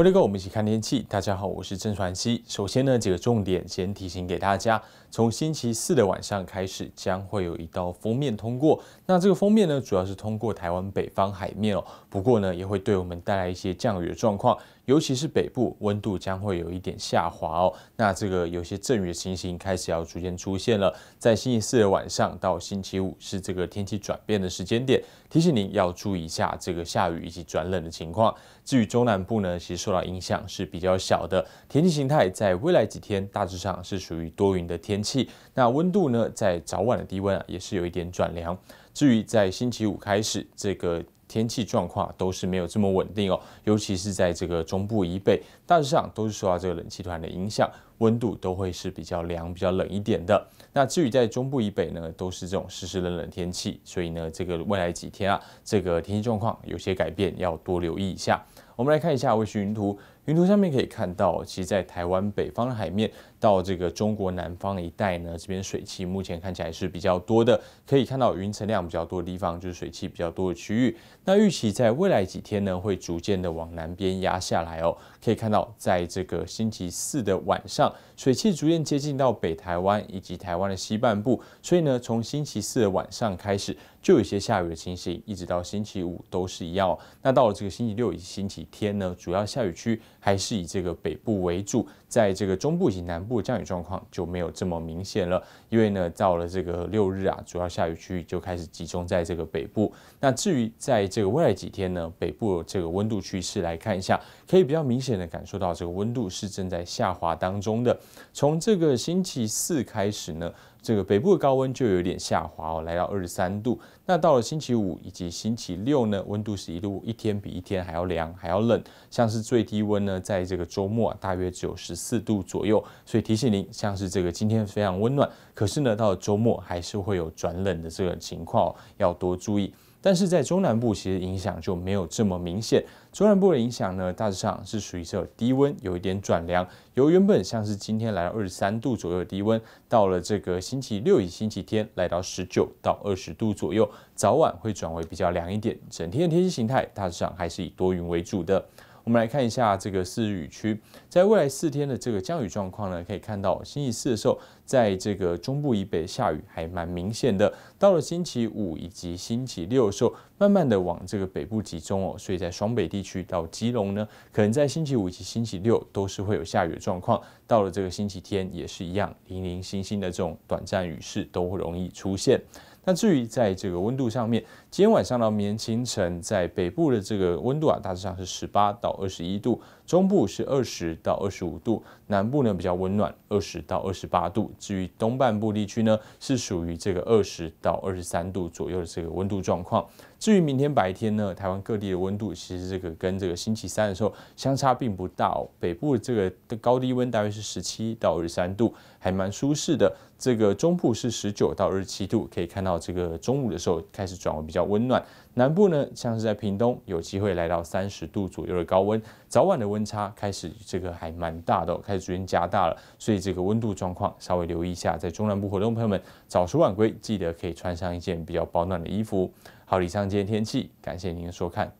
各位跟我们一起看天气。大家好，我是郑传熙。首先呢，几个重点先提醒给大家：从星期四的晚上开始，将会有一道封面通过。那这个封面呢，主要是通过台湾北方海面哦。不过呢，也会对我们带来一些降雨的状况。尤其是北部温度将会有一点下滑哦，那这个有些阵雨的情形开始要逐渐出现了。在星期四的晚上到星期五是这个天气转变的时间点，提醒您要注意一下这个下雨以及转冷的情况。至于中南部呢，其实受到影响是比较小的，天气形态在未来几天大致上是属于多云的天气。那温度呢，在早晚的低温啊也是有一点转凉。至于在星期五开始这个。天气状况都是没有这么稳定哦，尤其是在这个中部以北，大致上都是受到这个冷气团的影响，温度都会是比较凉、比较冷一点的。那至于在中部以北呢，都是这种湿湿冷冷天气，所以呢，这个未来几天啊，这个天气状况有些改变，要多留意一下。我们来看一下卫星云图。云图上面可以看到，其实在台湾北方的海面到这个中国南方一带呢，这边水汽目前看起来是比较多的。可以看到云层量比较多的地方，就是水汽比较多的区域。那预期在未来几天呢，会逐渐的往南边压下来哦。可以看到，在这个星期四的晚上，水汽逐渐接近到北台湾以及台湾的西半部，所以呢，从星期四的晚上开始就有一些下雨的情形，一直到星期五都是一样。那到了这个星期六以及星期天呢，主要下雨区。还是以这个北部为主，在这个中部以及南部降雨状况就没有这么明显了，因为呢，到了这个六日啊，主要下雨区域就开始集中在这个北部。那至于在这个未来几天呢，北部这个温度趋势来看一下，可以比较明显的感受到这个温度是正在下滑当中的。从这个星期四开始呢。这个北部的高温就有点下滑哦，来到二十三度。那到了星期五以及星期六呢，温度是一路一天比一天还要凉，还要冷。像是最低温呢，在这个周末大约只有十四度左右。所以提醒您，像是这个今天非常温暖，可是呢，到周末还是会有转冷的这个情况，要多注意。但是在中南部其实影响就没有这么明显。中南部的影响呢，大致上是属于这低温有一点转凉，由原本像是今天来到二十三度左右低温，到了这个星期六、星期天来到十九到二十度左右，早晚会转为比较凉一点。整天的天气形态大致上还是以多云为主的。我们来看一下这个四日雨区，在未来四天的这个降雨状况呢，可以看到星期四的时候，在这个中部以北下雨还蛮明显的，到了星期五以及星期六的时候，慢慢的往这个北部集中哦，所以在双北地区到基隆呢，可能在星期五以及星期六都是会有下雨的状况，到了这个星期天也是一样，零零星星的这种短暂雨势都容易出现。那至于在这个温度上面，今天晚上到明天清晨，在北部的这个温度啊，大致上是十八到二十一度，中部是二十到二十五度，南部呢比较温暖，二十到二十八度。至于东半部地区呢，是属于这个二十到二十三度左右的这个温度状况。至于明天白天呢，台湾各地的温度其实这个跟这个星期三的时候相差并不大。哦，北部这个的高低温大约是十七到二十三度，还蛮舒适的。这个中部是十九到二十七度，可以看到这个中午的时候开始转为比较温暖。南部呢，像是在屏东，有机会来到三十度左右的高温。早晚的温差开始这个还蛮大的，开始逐渐加大了。所以这个温度状况稍微留意一下，在中南部活动朋友们早出晚归，记得可以穿上一件比较保暖的衣服。好，李昌，今天天气，感谢您的收看。